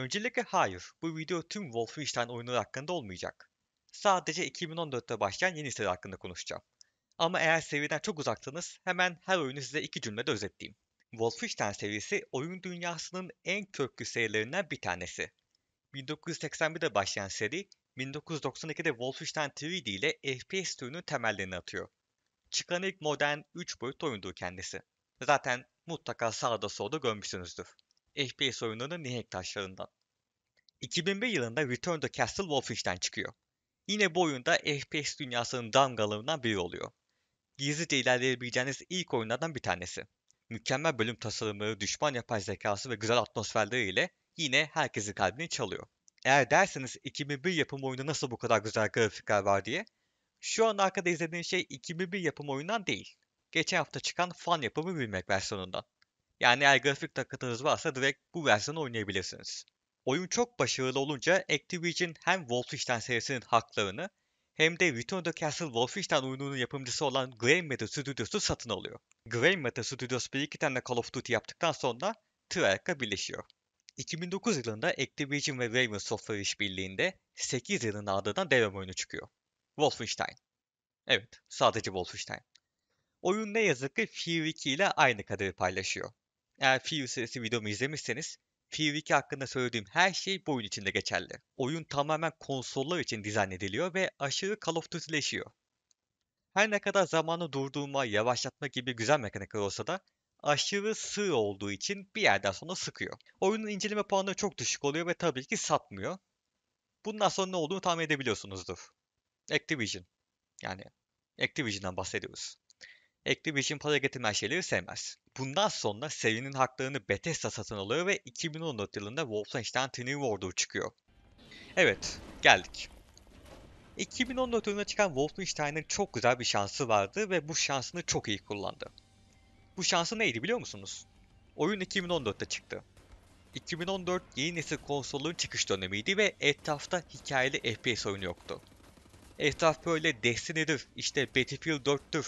Öncelikle hayır, bu video tüm Wolfenstein oyunları hakkında olmayacak. Sadece 2014'te başlayan yeni seri hakkında konuşacağım. Ama eğer seriden çok uzaktınız, hemen her oyunu size iki cümlede özetleyeyim. Wolfenstein serisi oyun dünyasının en köklü serilerinden bir tanesi. 1981'de başlayan seri, 1992'de Wolfenstein 3D ile FPS türünün temellerini atıyor. Çıkan ilk modern 3 boyut oyundu kendisi. Zaten mutlaka sağda solda görmüşsünüzdür. FPS oyunlarının mihenk taşlarından. 2001 yılında Return to Castle Wolfenstein çıkıyor. Yine bu oyunda FPS dünyasının damgalarından biri oluyor. Gizlice ilerleyebileceğiniz ilk oyunlardan bir tanesi. Mükemmel bölüm tasarımı, düşman yapay zekası ve güzel atmosferleriyle yine herkesin kalbini çalıyor. Eğer derseniz 2001 yapım oyunda nasıl bu kadar güzel grafikler var diye, şu an arkada izlediğiniz şey 2001 yapım oyundan değil. Geçen hafta çıkan fan yapımı Bilmek versiyonundan. Yani eğer grafik takıntınız varsa direkt bu versiyonu oynayabilirsiniz. Oyun çok başarılı olunca Activision hem Wolfenstein serisinin haklarını hem de Return to Castle Wolfenstein oyununun yapımcısı olan Grey Matter Studios'u satın alıyor. Grey Matter Studios bir iki tane Call of Duty yaptıktan sonra Treyarch'a birleşiyor. 2009 yılında Activision ve Raven Software işbirliğinde 8 yılın ardından devam oyunu çıkıyor. Wolfenstein. Evet, sadece Wolfenstein. Oyun ne yazık ki Fear 2 ile aynı kaderi paylaşıyor. Eğer Fiyu serisi videomu izlemişseniz Fiyu 2 hakkında söylediğim her şey bu oyun içinde geçerli. Oyun tamamen konsollar için dizayn ediliyor ve aşırı Call of Duty'leşiyor. Her ne kadar zamanı durdurma, yavaşlatma gibi güzel mekanikler olsa da aşırı sığ olduğu için bir yerden sonra sıkıyor. Oyunun inceleme puanı çok düşük oluyor ve tabii ki satmıyor. Bundan sonra ne olduğunu tahmin edebiliyorsunuzdur. Activision. Yani Activision'dan bahsediyoruz. Activision para getirmen sevmez. Bundan sonra serinin haklarını Bethesda satın alıyor ve 2014 yılında Wolfenstein The New Warlord çıkıyor. Evet, geldik. 2014 yılında çıkan Wolfenstein'in çok güzel bir şansı vardı ve bu şansını çok iyi kullandı. Bu şansı neydi biliyor musunuz? Oyun 2014'te çıktı. 2014 yeni nesil konsolların çıkış dönemiydi ve etrafta hikayeli FPS oyunu yoktu. Etraf böyle Destiny'dir, işte Battlefield 4'tür,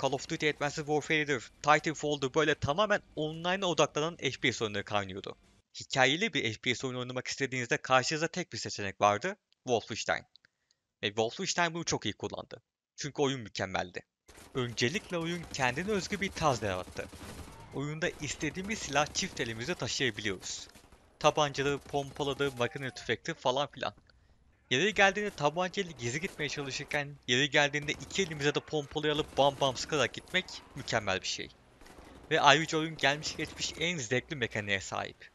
Call of Duty Advanced Warfare'dir, Titanfall'dur böyle tamamen online odaklanan FPS oyunları kaynıyordu. Hikayeli bir FPS oyunu oynamak istediğinizde karşınıza tek bir seçenek vardı, Wolfenstein. Ve Wolfenstein bunu çok iyi kullandı. Çünkü oyun mükemmeldi. Öncelikle oyun kendine özgü bir tarz yarattı. Oyunda istediğimiz silah çift elimizde taşıyabiliyoruz. Tabancalı, pompaladı, makine tüfekli falan filan. Yeri geldiğinde tabancayla geri gitmeye çalışırken yeri geldiğinde iki elimize de pompalayı bam bam sıkarak gitmek mükemmel bir şey. Ve ayrıca oyun gelmiş geçmiş en zevkli mekaniğe sahip.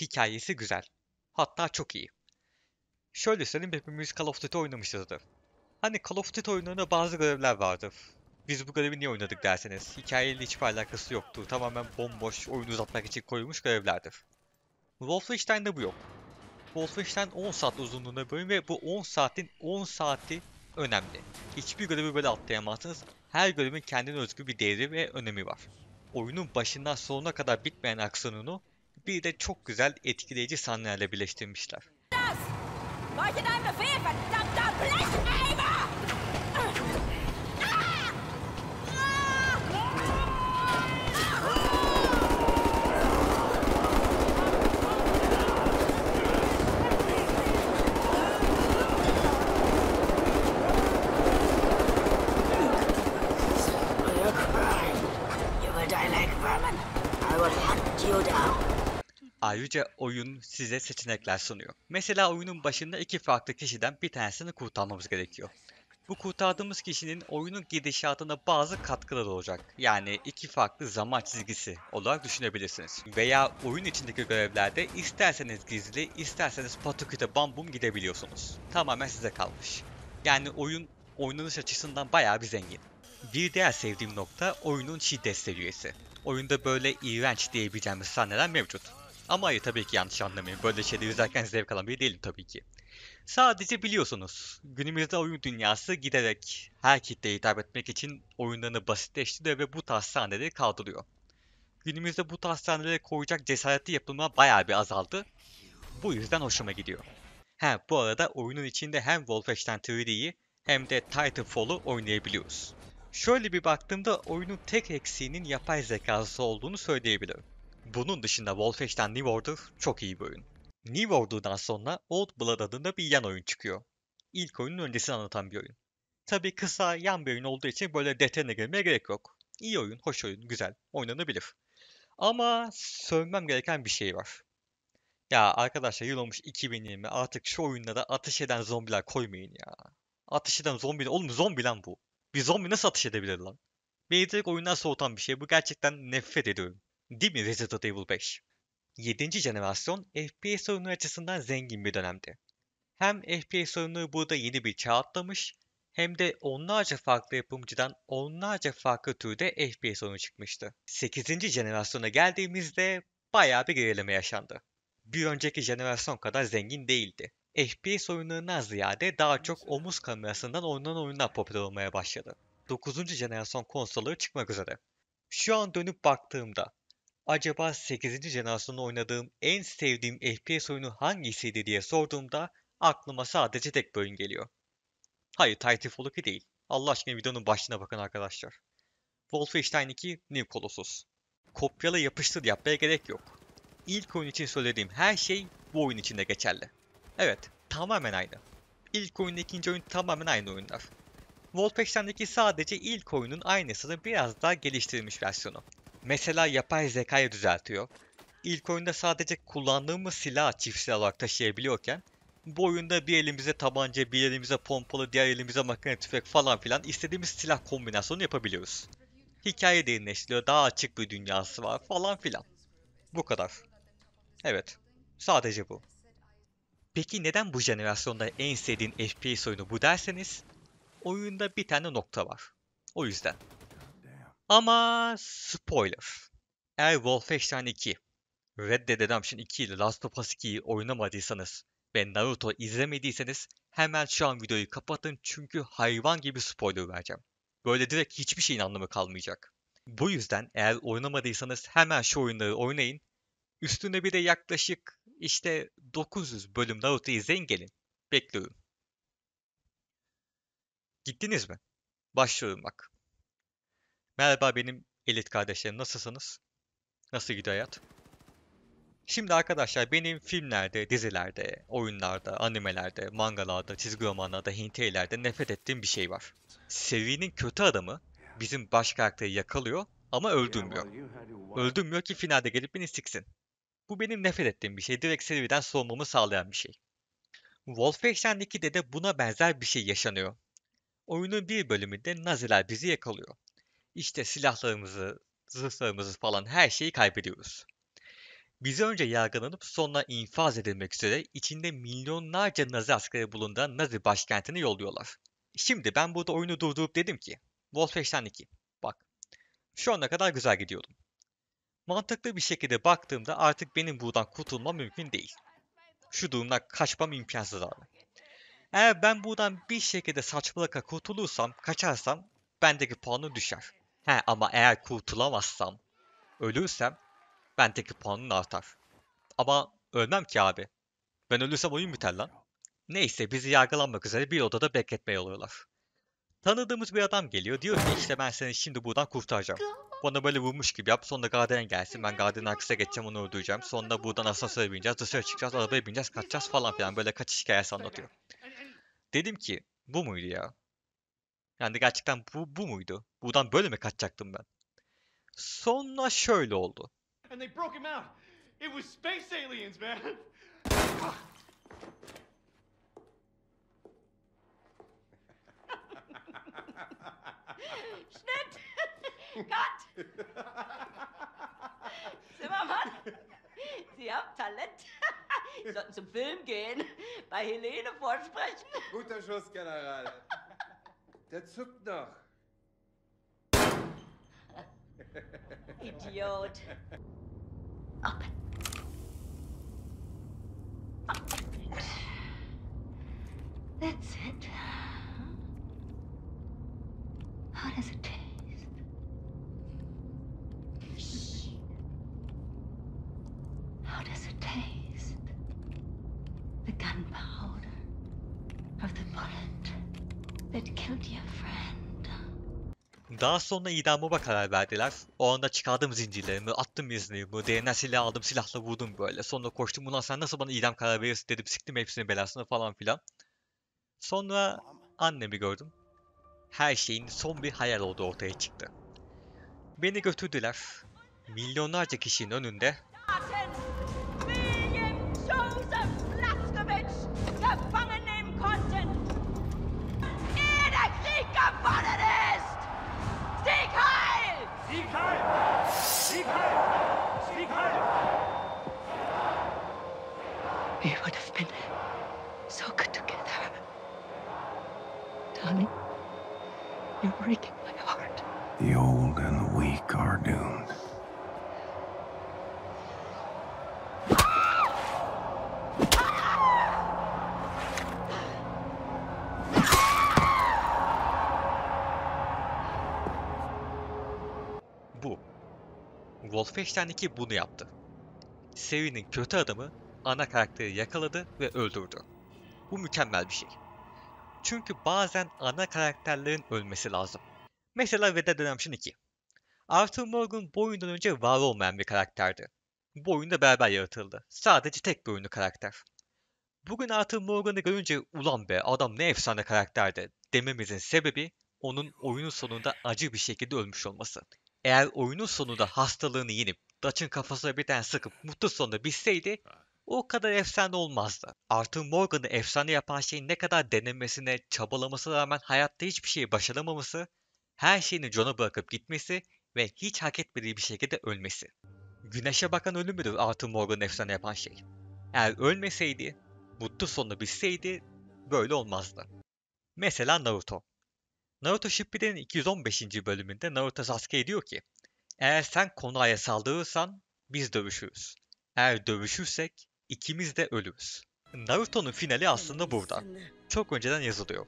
Hikayesi güzel. Hatta çok iyi. Şöyle söyleyeyim hepimiz Call of Duty oynamışızdır. Hani Call of Duty oyunlarında bazı görevler vardır. Biz bu görevi niye oynadık derseniz, hikayeyle hiçbir alakası yoktu. Tamamen bomboş, oyunu uzatmak için koyulmuş görevlerdir. Wolfenstein'de bu yok. Wolfenstein 10 saat uzunluğunda bölüm ve bu 10 saatin 10 saati önemli. Hiçbir görevi böyle atlayamazsınız. Her görevin kendine özgü bir değeri ve önemi var. Oyunun başından sonuna kadar bitmeyen aksanını bir de çok güzel etkileyici sahnelerle birleştirmişler. Wollte dein Befehl, verdammter Blecheimer! You will hunt you down. Ayrıca oyun size seçenekler sunuyor. Mesela oyunun başında iki farklı kişiden bir tanesini kurtarmamız gerekiyor. Bu kurtardığımız kişinin oyunun gidişatına bazı katkılar olacak. Yani iki farklı zaman çizgisi olarak düşünebilirsiniz. Veya oyun içindeki görevlerde isterseniz gizli, isterseniz patuküte bambum gidebiliyorsunuz. Tamamen size kalmış. Yani oyun oynanış açısından bayağı bir zengin. Bir diğer sevdiğim nokta oyunun şiddet seviyesi. Oyunda böyle iğrenç diyebileceğimiz sahneler mevcut. Ama hayır tabii ki yanlış anlamayın. Böyle şeyleri izlerken zevk alan biri değilim tabii ki. Sadece biliyorsunuz günümüzde oyun dünyası giderek her kitleye hitap etmek için oyunlarını basitleştiriyor ve bu tarz sahneleri kaldırıyor. Günümüzde bu tarz sahneleri koyacak cesareti yapılma bayağı bir azaldı. Bu yüzden hoşuma gidiyor. Ha bu arada oyunun içinde hem Wolfenstein 3D'yi hem de Titanfall'u oynayabiliyoruz. Şöyle bir baktığımda oyunun tek eksiğinin yapay zekası olduğunu söyleyebilirim. Bunun dışında Wolfenstein New Order çok iyi bir oyun. New Order'dan sonra Old Blood adında bir yan oyun çıkıyor. İlk oyunun öncesini anlatan bir oyun. Tabi kısa yan bir oyun olduğu için böyle detayına girmeye gerek yok. İyi oyun, hoş oyun, güzel, oynanabilir. Ama söylemem gereken bir şey var. Ya arkadaşlar yıl olmuş 2020 artık şu oyunlara atış eden zombiler koymayın ya. Atış eden zombi oğlum zombi lan bu. Bir zombi nasıl atış edebilir lan? Beni direkt oyundan soğutan bir şey. Bu gerçekten nefret ediyorum. Değil mi Resident Evil 5? 7. jenerasyon FPS oyunu açısından zengin bir dönemdi. Hem FPS oyunu burada yeni bir çağ atlamış hem de onlarca farklı yapımcıdan onlarca farklı türde FPS oyunu çıkmıştı. 8. jenerasyona geldiğimizde bayağı bir gerileme yaşandı. Bir önceki jenerasyon kadar zengin değildi. FPS oyunlarına ziyade daha çok omuz kamerasından oynanan oyunlar popüler olmaya başladı. 9. jenerasyon konsolları çıkmak üzere. Şu an dönüp baktığımda Acaba 8. jenerasyonda oynadığım en sevdiğim FPS oyunu hangisiydi diye sorduğumda aklıma sadece tek bir oyun geliyor. Hayır Titanfall 2 değil. Allah aşkına videonun başına bakın arkadaşlar. Wolfenstein 2 New Colossus. Kopyala yapıştır yapmaya gerek yok. İlk oyun için söylediğim her şey bu oyun için de geçerli. Evet, tamamen aynı. İlk oyun ikinci oyun tamamen aynı oyunlar. Wolfenstein'deki sadece ilk oyunun aynısını biraz daha geliştirilmiş versiyonu. Mesela yapay zekayı düzeltiyor. İlk oyunda sadece kullandığımız silah çiftsel olarak taşıyabiliyorken bu oyunda bir elimize tabanca, bir elimize pompalı, diğer elimize makine tüfek falan filan istediğimiz silah kombinasyonu yapabiliyoruz. Hikaye derinleştiriyor, daha açık bir dünyası var falan filan. Bu kadar. Evet, sadece bu. Peki neden bu jenerasyonda en sevdiğin FPS oyunu bu derseniz, oyunda bir tane nokta var. O yüzden. Ama spoiler. Eğer Wolfenstein 2, Red Dead Redemption 2 ile Last of Us 2'yi oynamadıysanız ve Naruto izlemediyseniz hemen şu an videoyu kapatın çünkü hayvan gibi spoiler vereceğim. Böyle direkt hiçbir şeyin anlamı kalmayacak. Bu yüzden eğer oynamadıysanız hemen şu oyunları oynayın. Üstüne bir de yaklaşık işte 900 bölüm Naruto izleyin gelin. Bekliyorum. Gittiniz mi? Başlıyorum bak. Merhaba benim elit kardeşlerim nasılsınız? Nasıl gidiyor hayat? Şimdi arkadaşlar benim filmlerde, dizilerde, oyunlarda, animelerde, mangalarda, çizgi romanlarda, hinteylerde nefret ettiğim bir şey var. Serinin kötü adamı bizim baş karakteri yakalıyor ama öldürmüyor. Öldürmüyor ki finalde gelip beni siksin. Bu benim nefret ettiğim bir şey. Direkt seriden soğumamı sağlayan bir şey. Wolfenstein 2'de de buna benzer bir şey yaşanıyor. Oyunun bir bölümünde Naziler bizi yakalıyor. İşte silahlarımızı, zırhlarımızı falan her şeyi kaybediyoruz. Bizi önce yargılanıp sonra infaz edilmek üzere içinde milyonlarca Nazi askeri bulunan Nazi başkentini yolluyorlar. Şimdi ben burada oyunu durdurup dedim ki Wolfenstein 2 bak şu ana kadar güzel gidiyordum. Mantıklı bir şekilde baktığımda artık benim buradan kurtulmam mümkün değil. Şu durumdan kaçmam imkansız abi. Eğer ben buradan bir şekilde saçmalıkla kurtulursam, kaçarsam bendeki puanı düşer. He ama eğer kurtulamazsam, ölürsem bendeki puanın artar. Ama ölmem ki abi. Ben ölürsem oyun biter lan. Neyse bizi yargılanmak üzere bir odada bekletmeye yolluyorlar. Tanıdığımız bir adam geliyor diyor ki işte ben seni şimdi buradan kurtaracağım. Bana böyle vurmuş gibi yap sonra gardiyan gelsin ben gardiyanın arkasına geçeceğim onu öldüreceğim. Sonra buradan asansöre bineceğiz dışarı çıkacağız arabaya bineceğiz kaçacağız falan filan böyle kaçış hikayesi anlatıyor. Dedim ki bu muydu ya? Yani gerçekten bu, bu muydu? Buradan böyle mi kaçacaktım ben? Sonra şöyle oldu. And they broke him out. It was space aliens, man. Schnitt! Gott! Zimmermann, Sie haben Talent. Sie sollten zum Film gehen, bei Helene vorsprechen. Guter Schuss, General. Der zuckt noch. Idiot. Up. That's it. How does it taste? Daha sonra idamıma karar verdiler. O anda çıkardım zincirlerimi, attım yüzünü, DNA silah aldım, silahla vurdum böyle. Sonra koştum, ulan sen nasıl bana idam kararı verirsin dedim, siktim hepsini belasını falan filan. Sonra annemi gördüm. Her şeyin son bir hayal olduğu ortaya çıktı. Beni götürdüler. Milyonlarca kişinin önünde Wolfenstein 2 bunu yaptı. Serinin kötü adamı ana karakteri yakaladı ve öldürdü. Bu mükemmel bir şey. Çünkü bazen ana karakterlerin ölmesi lazım. Mesela Red Dead Redemption 2. Arthur Morgan bu oyundan önce var olmayan bir karakterdi. Bu oyunda beraber yaratıldı. Sadece tek bir oyunlu karakter. Bugün Arthur Morgan'ı görünce ulan be adam ne efsane karakterdi dememizin sebebi onun oyunun sonunda acı bir şekilde ölmüş olması eğer oyunun sonunda hastalığını yenip Dutch'ın kafasına bir tane sıkıp mutlu sonunda bitseydi o kadar efsane olmazdı. Arthur Morgan'ı efsane yapan şeyin ne kadar denemesine, çabalamasına rağmen hayatta hiçbir şeyi başaramaması, her şeyini John'a bırakıp gitmesi ve hiç hak etmediği bir şekilde ölmesi. Güneşe bakan ölümüdür Arthur Morgan'ı efsane yapan şey. Eğer ölmeseydi, mutlu sonunu bitseydi, böyle olmazdı. Mesela Naruto. Naruto Shippuden'in 215. bölümünde Naruto Sasuke'ye diyor ki eğer sen Konoha'ya saldırırsan biz dövüşürüz. Eğer dövüşürsek ikimiz de ölürüz. Naruto'nun finali aslında burada. Çok önceden yazılıyor.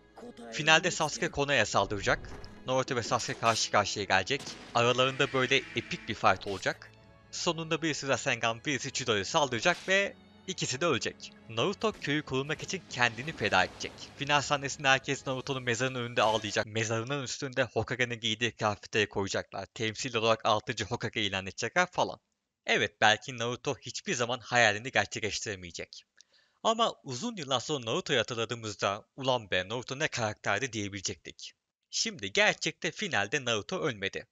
Finalde Sasuke Konoha'ya saldıracak. Naruto ve Sasuke karşı karşıya gelecek. Aralarında böyle epik bir fight olacak. Sonunda birisi Rasengan, birisi Chidora'ya saldıracak ve İkisi de ölecek. Naruto köyü korumak için kendini feda edecek. Final sahnesinde herkes Naruto'nun mezarının önünde ağlayacak. Mezarının üstünde Hokage'nin giydiği kıyafetleri koyacaklar. Temsil olarak 6. Hokage ilan edecekler falan. Evet belki Naruto hiçbir zaman hayalini gerçekleştiremeyecek. Ama uzun yıllar sonra Naruto'yu hatırladığımızda ulan be Naruto ne karakterdi diyebilecektik. Şimdi gerçekte finalde Naruto ölmedi.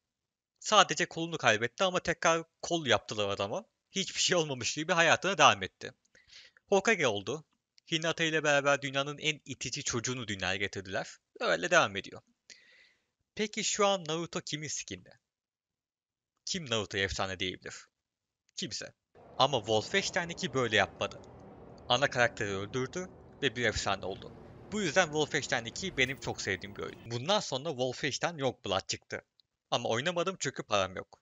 Sadece kolunu kaybetti ama tekrar kol yaptılar adama hiçbir şey olmamış gibi hayatına devam etti. Hokage oldu. Hinata ile beraber dünyanın en itici çocuğunu dünyaya getirdiler. Öyle devam ediyor. Peki şu an Naruto kimin skinli? Kim Naruto'ya efsane diyebilir? Kimse. Ama Wolfenstein'deki böyle yapmadı. Ana karakteri öldürdü ve bir efsane oldu. Bu yüzden Wolfenstein 2 benim çok sevdiğim bir oyun. Bundan sonra Wolfenstein yok Youngblood çıktı. Ama oynamadım çünkü param yok.